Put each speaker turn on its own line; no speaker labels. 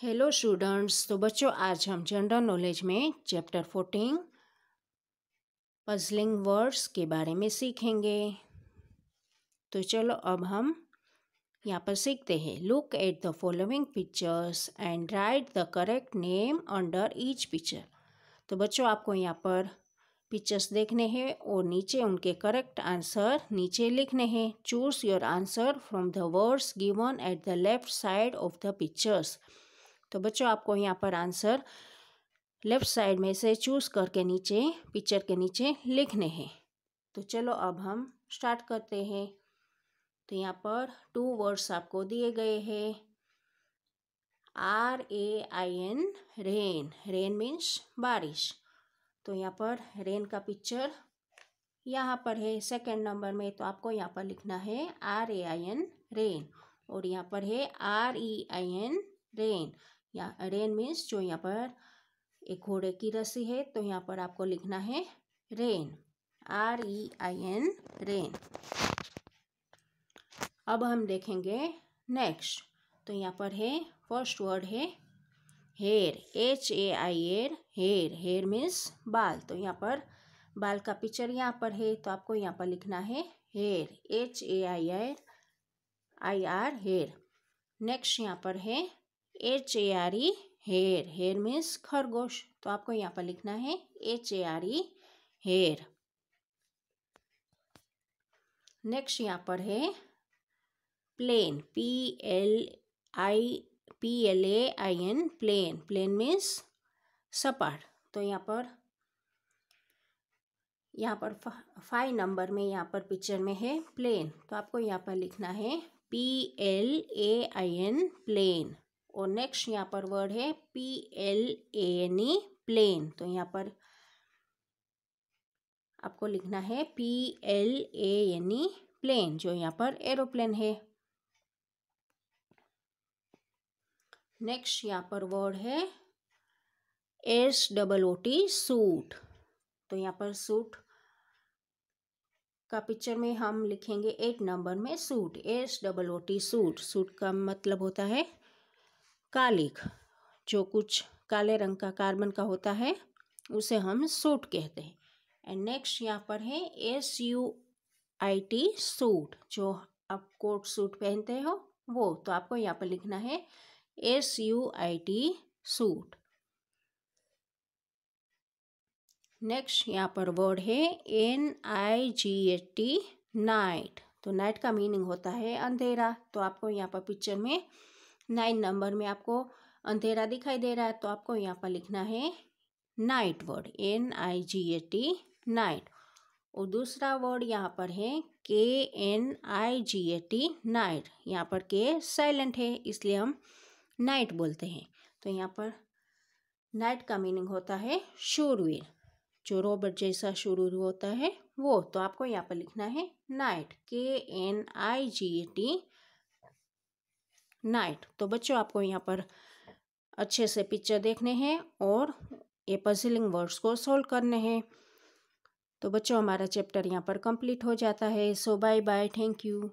hello students तो बच्चों आज हम जनरल नॉलेज में चैप्टर फोर्टीन पजलिंग वर्ड्स के बारे में सीखेंगे तो चलो अब हम यहाँ पर सीखते हैं look at the following pictures and write the correct name under each picture तो बच्चों आपको यहाँ पर पिक्चर्स देखने हैं और नीचे उनके करेक्ट आंसर नीचे लिखने हैं choose your answer from the words given at the left side of the pictures तो बच्चों आपको यहाँ पर आंसर लेफ़्ट साइड में से चूज़ करके नीचे पिक्चर के नीचे लिखने हैं तो चलो अब हम स्टार्ट करते हैं तो यहाँ पर टू वर्ड्स आपको दिए गए हैं R A I N rain rain means बारिश तो यहाँ पर रेन का पिक्चर यहाँ पर है सेकंड नंबर में तो आपको यहाँ पर लिखना है R A I N rain और यहाँ पर है R E I N rein या रेन मीन्स जो यहाँ पर एक घोड़े की रस्सी है तो यहाँ पर आपको लिखना है rein R E I N rein अब हम देखेंगे नेक्स्ट तो यहाँ पर है फर्स्ट वर्ड है hair H A I R hair hare means बाल तो यहाँ पर बाल का पिक्चर यहाँ पर है तो आपको यहाँ पर लिखना है हेयर एच ए आई एर आई आर हेयर नेक्स्ट यहाँ पर है H A R E hare hare means खरगोश तो आपको यहाँ पर लिखना है H A R E hare next यहाँ पर है plain P L I P L A I N plain plain means सपाट तो यहाँ पर यहाँ पर फाइव नंबर में यहाँ पर पिक्चर में है प्लेन तो आपको यहाँ पर लिखना है P L A I N plain और नेक्स्ट यहाँ पर वर्ड है P L A N E plane तो यहाँ पर आपको लिखना है P L A N E plane जो यहाँ पर एरोप्लेन है नेक्स्ट यहाँ पर वर्ड है S double O T soot तो यहाँ पर सूट का पिक्चर में हम लिखेंगे एट नंबर में soot S double O T soot soot का मतलब होता है कालिख जो कुछ काले रंग का कार्बन का होता है उसे हम सूट कहते हैं एंड नेक्स्ट यहाँ पर है S U I T suit जो आप कोट सूट पहनते हो वो तो आपको यहाँ पर लिखना है S U I T suit next यहाँ पर वर्ड है N I G A T night तो नाइट का मीनिंग होता है अंधेरा तो आपको यहाँ पर पिक्चर में नाइन नंबर में आपको अंधेरा दिखाई दे रहा है तो आपको यहाँ पर लिखना है night word N I G A T night और दूसरा वर्ड यहाँ पर है K N I G A T knight यहाँ पर के साइलेंट है इसलिए हम नाइट बोलते हैं तो यहाँ पर नाइट का मीनिंग होता है शूरवीर जो रोबर्ट जैसा शूरवीर होता है वो तो आपको यहाँ पर लिखना है knight K N I G A T night तो बच्चों आपको यहाँ पर अच्छे से पिक्चर देखने हैं और ये पजलिंग वर्ड्स को सोल्व करने हैं तो बच्चों हमारा चैप्टर यहाँ पर कंप्लीट हो जाता है so bye bye thank you